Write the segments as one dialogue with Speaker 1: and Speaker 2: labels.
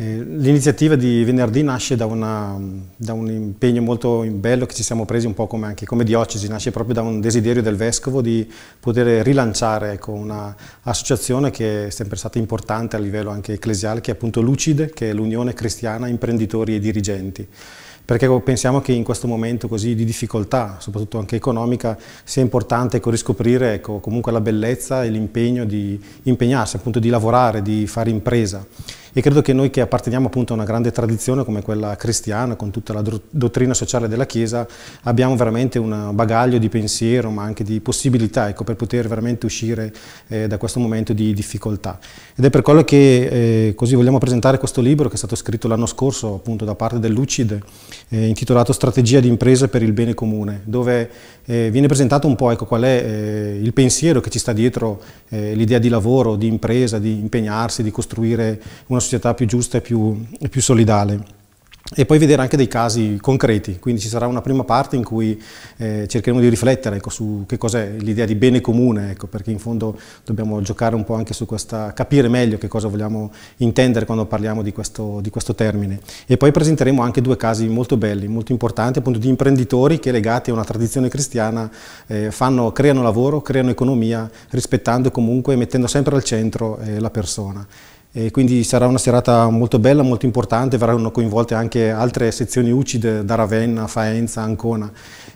Speaker 1: Eh, l'iniziativa di venerdì nasce da, una, da, un impegno molto bello che ci siamo presi un po' come anche come diocesi, nasce proprio da un desiderio del Vescovo di poter rilanciare ecco, un'associazione che è sempre stata importante a livello anche ecclesiale, che è appunto Lucide, che è l'Unione Cristiana Imprenditori e Dirigenti perché pensiamo che in questo momento così di difficoltà, soprattutto anche economica, sia importante ecco, riscoprire ecco, comunque la bellezza e l'impegno di impegnarsi, appunto di lavorare, di fare impresa e credo che noi che apparteniamo appunto a una grande tradizione come quella cristiana, con tutta la dottrina sociale della Chiesa, abbiamo veramente un bagaglio di pensiero ma anche di possibilità ecco, per poter veramente uscire eh, da questo momento di difficoltà. Ed è per quello che eh, così vogliamo presentare questo libro che è stato scritto l'anno scorso appunto da parte dell'UCID, eh, intitolato Strategia di imprese per il bene comune, dove eh, viene presentato un po' ecco, qual è eh, il pensiero che ci sta dietro eh, l'idea di lavoro, di impresa, di impegnarsi, di costruire una una società più giusta e più, e più solidale e poi vedere anche dei casi concreti, quindi ci sarà una prima parte in cui eh, cercheremo di riflettere ecco, su che cos'è l'idea di bene comune, ecco, perché in fondo dobbiamo giocare un po' anche su questa, capire meglio che cosa vogliamo intendere quando parliamo di questo, di questo termine. E poi presenteremo anche due casi molto belli, molto importanti, appunto di imprenditori che legati a una tradizione cristiana eh, fanno, creano lavoro, creano economia, rispettando comunque e mettendo sempre al centro eh, la persona. E quindi sarà una serata molto bella, molto importante, verranno coinvolte anche altre sezioni UCID da Ravenna, Faenza, Ancona.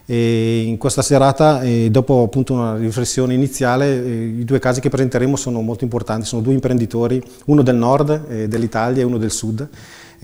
Speaker 1: E in questa serata, dopo appunto una riflessione iniziale, i due casi che presenteremo sono molto importanti, sono due imprenditori, uno del nord eh, dell'Italia e uno del sud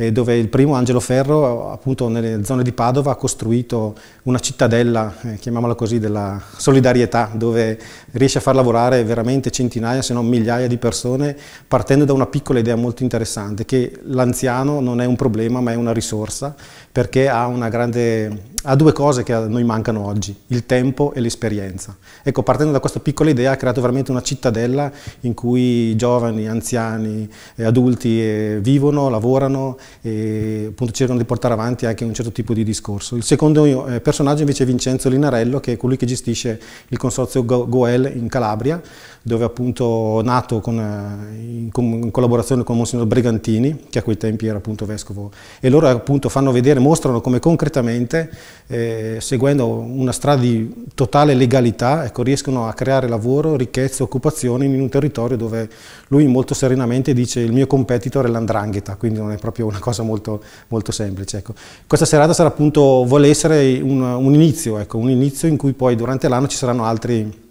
Speaker 1: eh, dove il primo Angelo Ferro, appunto nelle zone di Padova, ha costruito una cittadella, eh, chiamiamola così, della solidarietà, dove riesce a far lavorare veramente centinaia, se non migliaia di persone, partendo da una piccola idea molto interessante, che l'anziano non è un problema ma è una risorsa, perché ha, una grande, ha due cose che a noi mancano oggi, il tempo e l'esperienza. Ecco, partendo da questa piccola idea ha creato veramente una cittadella in cui giovani, anziani, eh, adulti eh, vivono, lavorano, e appunto cercano di portare avanti anche un certo tipo di discorso. Il secondo eh, personaggio invece è Vincenzo Linarello, che è colui che gestisce il consorzio Goel in Calabria, dove appunto nato con, eh, in, in, collaborazione con Monsignor Brigantini, che a quei tempi era appunto vescovo, e loro appunto fanno vedere, mostrano come concretamente, eh, seguendo una strada di totale legalità, ecco, riescono a creare lavoro, ricchezza, occupazione in un territorio dove lui molto serenamente dice il mio competitor è l'andrangheta, quindi non è proprio una una cosa molto, molto semplice. Ecco. Questa serata sarà appunto, vuole essere un, un inizio, ecco, un inizio in cui poi durante l'anno ci saranno altri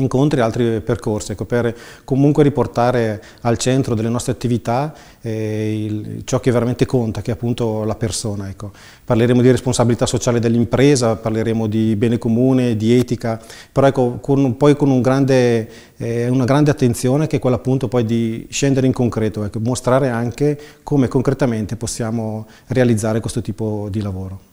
Speaker 1: incontri e altri percorsi, ecco, per comunque riportare al centro delle nostre attività eh, il, ciò che veramente conta, che è appunto la persona. Ecco. Parleremo di responsabilità sociale dell'impresa, parleremo di bene comune, di etica, però ecco, con, poi con un grande, eh, una grande attenzione che è quella appunto poi di scendere in concreto, ecco, mostrare anche come concretamente possiamo realizzare questo tipo di lavoro.